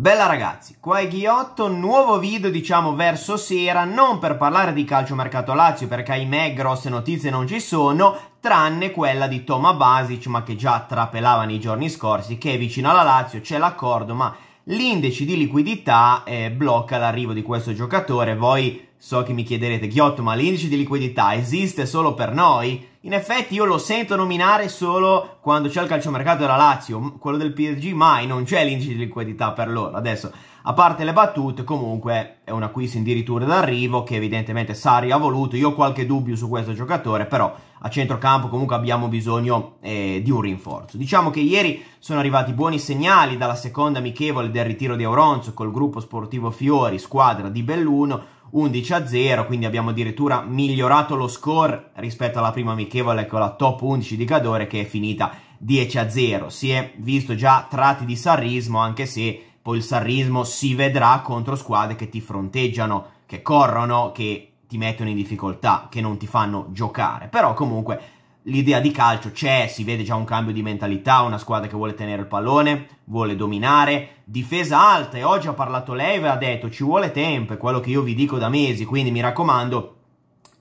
Bella ragazzi, qua è Ghiotto, nuovo video diciamo verso sera, non per parlare di calcio mercato Lazio perché ahimè grosse notizie non ci sono, tranne quella di Toma Basic ma che già trapelava nei giorni scorsi, che è vicino alla Lazio, c'è l'accordo ma l'indice di liquidità eh, blocca l'arrivo di questo giocatore, voi So che mi chiederete, Ghiotto, ma l'indice di liquidità esiste solo per noi? In effetti io lo sento nominare solo quando c'è il calciomercato della Lazio, quello del PSG mai, non c'è l'indice di liquidità per loro. Adesso, a parte le battute, comunque è un acquisto addirittura d'arrivo che evidentemente Sari ha voluto. Io ho qualche dubbio su questo giocatore, però a centrocampo comunque abbiamo bisogno eh, di un rinforzo. Diciamo che ieri sono arrivati buoni segnali dalla seconda amichevole del ritiro di Auronzo col gruppo sportivo Fiori, squadra di Belluno, 11 a 0, quindi abbiamo addirittura migliorato lo score rispetto alla prima amichevole con ecco, la top 11 di Cadore che è finita 10 a 0. Si è visto già tratti di sarrismo, anche se poi il sarrismo si vedrà contro squadre che ti fronteggiano, che corrono, che ti mettono in difficoltà, che non ti fanno giocare. Però comunque l'idea di calcio c'è, si vede già un cambio di mentalità, una squadra che vuole tenere il pallone, vuole dominare, difesa alta e oggi ha parlato lei e ha detto ci vuole tempo, è quello che io vi dico da mesi, quindi mi raccomando,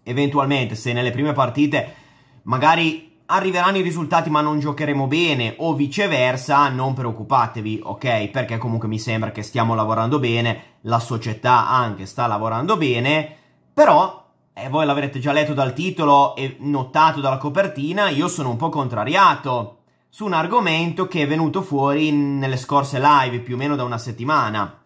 eventualmente se nelle prime partite magari arriveranno i risultati ma non giocheremo bene o viceversa, non preoccupatevi, ok? Perché comunque mi sembra che stiamo lavorando bene, la società anche sta lavorando bene, però e voi l'avrete già letto dal titolo e notato dalla copertina, io sono un po' contrariato su un argomento che è venuto fuori nelle scorse live, più o meno da una settimana.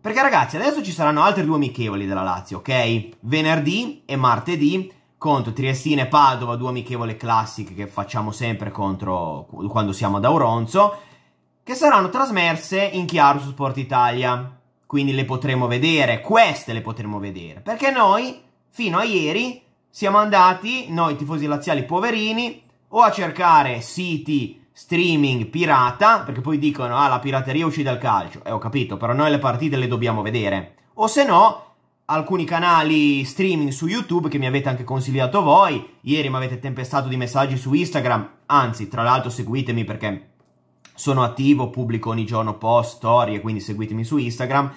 Perché ragazzi, adesso ci saranno altri due amichevoli della Lazio, ok? Venerdì e martedì contro Triestina e Padova, due amichevole classiche che facciamo sempre contro quando siamo ad Auronzo, che saranno trasmerse in chiaro su Sport Italia. Quindi le potremo vedere, queste le potremo vedere, perché noi fino a ieri siamo andati, noi tifosi laziali poverini, o a cercare siti streaming pirata, perché poi dicono, ah, la pirateria uscì dal calcio. Eh, ho capito, però noi le partite le dobbiamo vedere. O se no, alcuni canali streaming su YouTube che mi avete anche consigliato voi. Ieri mi avete tempestato di messaggi su Instagram. Anzi, tra l'altro, seguitemi perché sono attivo, pubblico ogni giorno post, storie, quindi seguitemi su Instagram.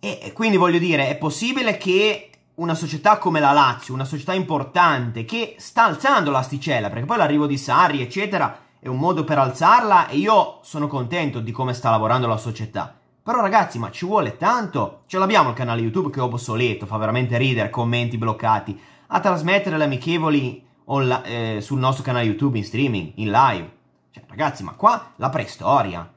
E quindi voglio dire, è possibile che una società come la Lazio, una società importante che sta alzando l'asticella, perché poi l'arrivo di Sarri, eccetera, è un modo per alzarla e io sono contento di come sta lavorando la società. Però ragazzi, ma ci vuole tanto. Ce l'abbiamo il canale YouTube che è obsoleto, fa veramente ridere, commenti bloccati, a trasmettere le amichevoli la, eh, sul nostro canale YouTube in streaming, in live. Cioè, ragazzi, ma qua la preistoria.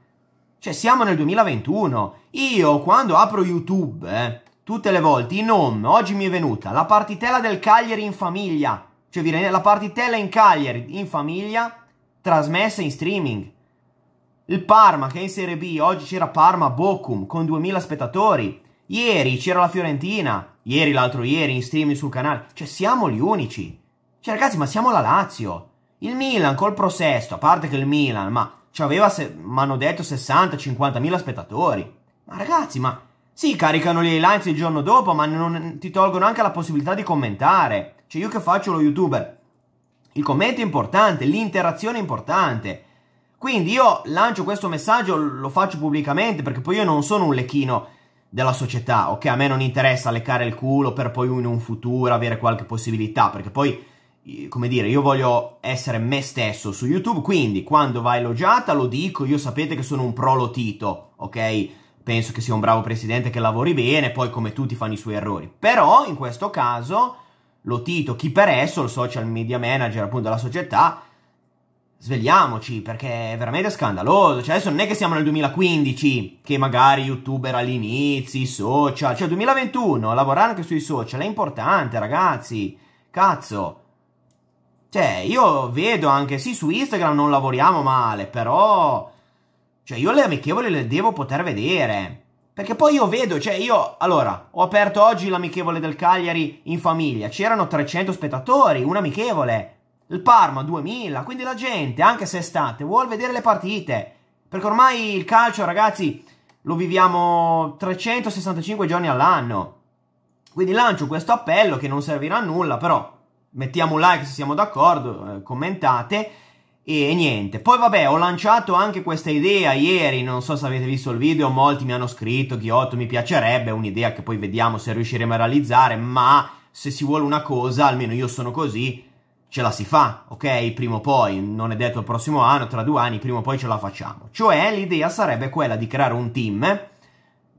Cioè, siamo nel 2021. Io quando apro YouTube, eh, tutte le volte. In home, oggi mi è venuta la partitella del Cagliari in famiglia. Cioè, vi la partitella in Cagliari in famiglia trasmessa in streaming. Il Parma che è in Serie B, oggi c'era Parma Bocum con 2000 spettatori. Ieri c'era la Fiorentina, ieri l'altro ieri in streaming sul canale. Cioè, siamo gli unici. Cioè, ragazzi, ma siamo la Lazio. Il Milan col prosesto, a parte che il Milan, ma ci aveva, mi hanno detto, 60-50 mila spettatori. Ma ragazzi, ma sì, caricano gli headlines il giorno dopo, ma non ti tolgono anche la possibilità di commentare. Cioè, io che faccio lo youtuber, il commento è importante, l'interazione è importante. Quindi io lancio questo messaggio, lo faccio pubblicamente perché poi io non sono un lechino della società, ok? A me non interessa leccare il culo per poi in un futuro avere qualche possibilità, perché poi, come dire, io voglio essere me stesso su YouTube, quindi quando va elogiata lo dico, io sapete che sono un pro prolotito, ok? penso che sia un bravo presidente che lavori bene, poi come tutti fanno i suoi errori. Però in questo caso lo Tito, chi per esso, il social media manager appunto della società, svegliamoci perché è veramente scandaloso. Cioè adesso non è che siamo nel 2015 che magari youtuber all'inizio, social, cioè 2021, lavorare anche sui social è importante ragazzi, cazzo. Cioè, io vedo anche, sì, su Instagram non lavoriamo male, però cioè, io le amichevoli le devo poter vedere. Perché poi io vedo, cioè io, allora, ho aperto oggi l'amichevole del Cagliari in famiglia, c'erano 300 spettatori, un amichevole, il Parma 2000, quindi la gente, anche se è estate, vuole vedere le partite, perché ormai il calcio, ragazzi, lo viviamo 365 giorni all'anno. Quindi lancio questo appello che non servirà a nulla, però mettiamo un like se siamo d'accordo, eh, commentate, e niente, poi vabbè, ho lanciato anche questa idea ieri, non so se avete visto il video, molti mi hanno scritto, Ghiotto mi piacerebbe, è un'idea che poi vediamo se riusciremo a realizzare, ma se si vuole una cosa, almeno io sono così, ce la si fa, ok? Prima o poi, non è detto il prossimo anno, tra due anni, prima o poi ce la facciamo. Cioè, l'idea sarebbe quella di creare un team,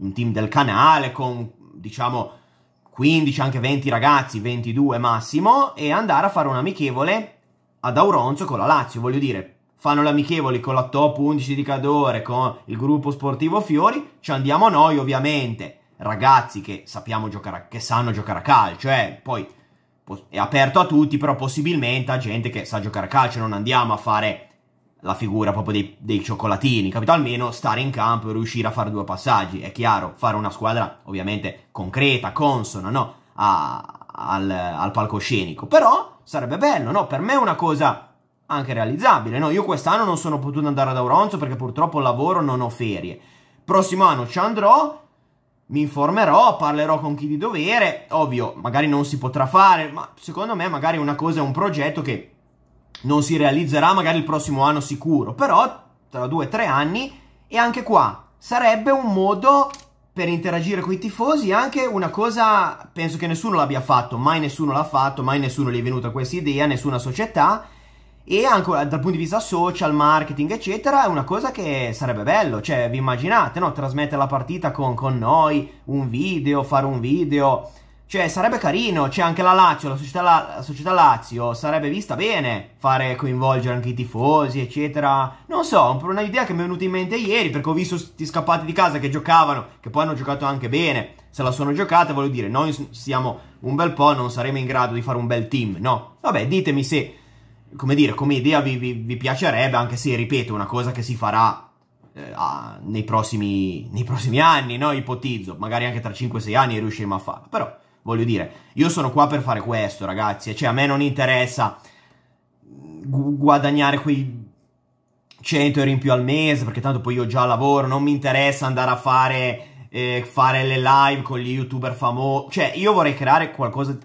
un team del canale con, diciamo, 15, anche 20 ragazzi, 22 massimo, e andare a fare un'amichevole ad Auronzo con la Lazio, voglio dire, fanno le amichevoli con la top 11 di Cadore, con il gruppo sportivo Fiori, ci andiamo noi ovviamente, ragazzi che sappiamo giocare, a, che sanno giocare a calcio, eh, poi è aperto a tutti, però possibilmente a gente che sa giocare a calcio, non andiamo a fare la figura proprio dei, dei cioccolatini, capito? Almeno stare in campo e riuscire a fare due passaggi, è chiaro, fare una squadra ovviamente concreta, consona, no? A, al, al palcoscenico, però sarebbe bello, no? Per me è una cosa anche realizzabile, no? Io quest'anno non sono potuto andare ad Auronzo perché purtroppo lavoro, non ho ferie. Prossimo anno ci andrò, mi informerò, parlerò con chi di dovere, ovvio, magari non si potrà fare, ma secondo me magari una cosa è un progetto che non si realizzerà magari il prossimo anno sicuro, però tra due o tre anni e anche qua sarebbe un modo per interagire con i tifosi anche una cosa, penso che nessuno l'abbia fatto, mai nessuno l'ha fatto, mai nessuno gli è venuta questa idea, nessuna società e anche dal punto di vista social, marketing eccetera è una cosa che sarebbe bello, cioè vi immaginate no? trasmettere la partita con, con noi, un video, fare un video cioè, sarebbe carino, c'è anche la Lazio, la società, la, la società, Lazio, sarebbe vista bene fare coinvolgere anche i tifosi, eccetera. Non so, è un'idea che mi è venuta in mente ieri, perché ho visto questi scappati di casa che giocavano, che poi hanno giocato anche bene. Se la sono giocata, voglio dire, noi siamo un bel po', non saremo in grado di fare un bel team, no? Vabbè, ditemi se, come dire, come idea vi, vi, vi piacerebbe, anche se, ripeto, una cosa che si farà eh, nei, prossimi, nei prossimi anni, no? Ipotizzo, magari anche tra 5-6 anni riusciremo a farla, però... Voglio dire, io sono qua per fare questo, ragazzi. Cioè, a me non interessa guadagnare quei 100 euro in più al mese, perché tanto poi io già lavoro, non mi interessa andare a fare, eh, fare le live con gli youtuber famosi. Cioè, io vorrei creare qualcosa...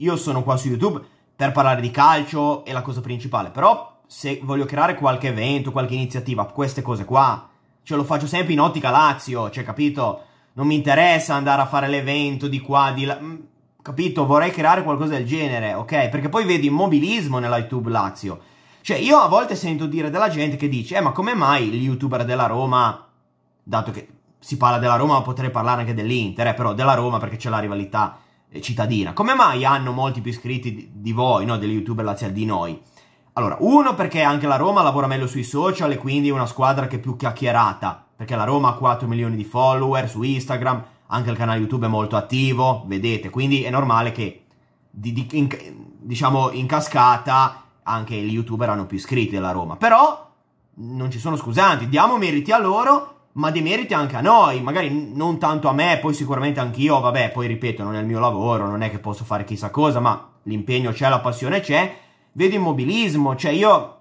Io sono qua su YouTube per parlare di calcio, è la cosa principale, però se voglio creare qualche evento, qualche iniziativa, queste cose qua, ce lo faccio sempre in ottica Lazio, cioè capito? non mi interessa andare a fare l'evento di qua, di là. Mm, capito? Vorrei creare qualcosa del genere, ok? Perché poi vedi immobilismo nella YouTube Lazio. Cioè, io a volte sento dire della gente che dice, eh, ma come mai gli youtuber della Roma, dato che si parla della Roma, potrei parlare anche dell'Inter, eh, però della Roma perché c'è la rivalità eh, cittadina. Come mai hanno molti più iscritti di, voi, no, degli youtuber laziali, di noi? Allora, uno perché anche la Roma lavora meglio sui social e quindi è una squadra che è più chiacchierata perché la Roma ha 4 milioni di follower su Instagram, anche il canale YouTube è molto attivo, vedete, quindi è normale che, di, di, in, diciamo, in cascata anche gli youtuber hanno più iscritti della Roma, però non ci sono scusanti, diamo meriti a loro, ma dei meriti anche a noi, magari non tanto a me, poi sicuramente anch'io, vabbè, poi ripeto, non è il mio lavoro, non è che posso fare chissà cosa, ma l'impegno c'è, la passione c'è, vedo immobilismo, cioè io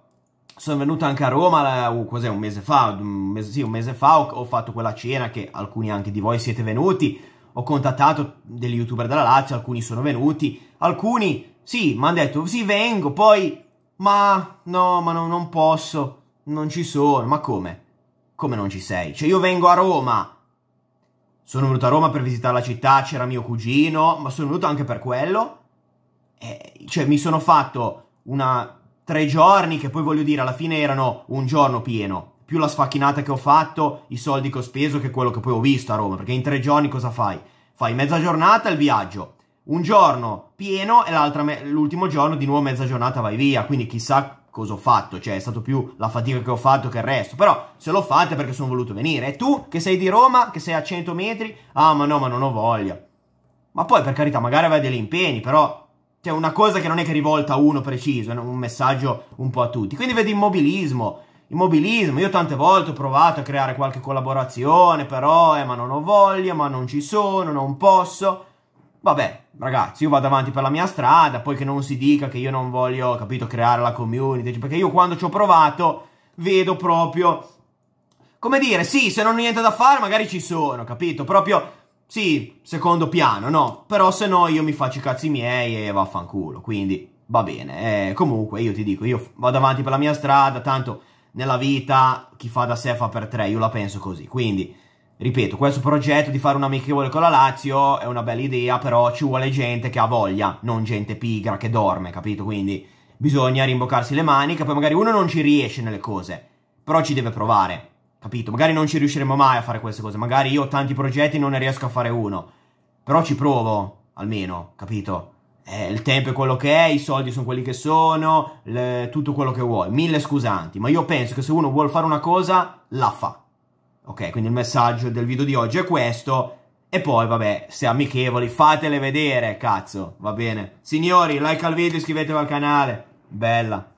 sono venuto anche a Roma uh, cos'è, un mese fa, un mese, sì, un mese fa ho, ho, fatto quella cena che alcuni anche di voi siete venuti, ho contattato degli youtuber della Lazio, alcuni sono venuti, alcuni sì, mi hanno detto sì vengo, poi ma no, ma no, non posso, non ci sono, ma come? Come non ci sei? Cioè io vengo a Roma, sono venuto a Roma per visitare la città, c'era mio cugino, ma sono venuto anche per quello, e, cioè mi sono fatto una tre giorni, che poi voglio dire, alla fine erano un giorno pieno, più la sfacchinata che ho fatto, i soldi che ho speso, che quello che poi ho visto a Roma, perché in tre giorni cosa fai? Fai mezza giornata il viaggio, un giorno pieno e l'ultimo giorno di nuovo mezza giornata vai via, quindi chissà cosa ho fatto, cioè è stato più la fatica che ho fatto che il resto, però se l'ho fatta perché sono voluto venire, e tu che sei di Roma, che sei a 100 metri, ah ma no ma non ho voglia, ma poi per carità magari avrai degli impegni, però cioè una cosa che non è che rivolta a uno preciso, è un messaggio un po' a tutti. Quindi vedi immobilismo, immobilismo. Io tante volte ho provato a creare qualche collaborazione, però, eh, ma non ho voglia, ma non ci sono, non posso. Vabbè, ragazzi, io vado avanti per la mia strada, poi che non si dica che io non voglio, capito, creare la community, cioè, perché io quando ci ho provato vedo proprio, come dire, sì, se non ho niente da fare magari ci sono, capito, proprio sì, secondo piano, no? Però se no io mi faccio i cazzi miei e vaffanculo, quindi va bene. Eh, comunque io ti dico, io vado avanti per la mia strada, tanto nella vita chi fa da sé fa per tre, io la penso così. Quindi, ripeto, questo progetto di fare un amichevole con la Lazio è una bella idea, però ci vuole gente che ha voglia, non gente pigra che dorme, capito? Quindi bisogna rimboccarsi le maniche, poi magari uno non ci riesce nelle cose, però ci deve provare. Capito? Magari non ci riusciremo mai a fare queste cose. Magari io ho tanti progetti e non ne riesco a fare uno. Però ci provo, almeno, capito? Eh, il tempo è quello che è, i soldi sono quelli che sono, le, tutto quello che vuoi. Mille scusanti, ma io penso che se uno vuole fare una cosa, la fa. Ok, quindi il messaggio del video di oggi è questo. E poi, vabbè, se amichevoli, fatele vedere, cazzo, va bene. Signori, like al video, iscrivetevi al canale. Bella.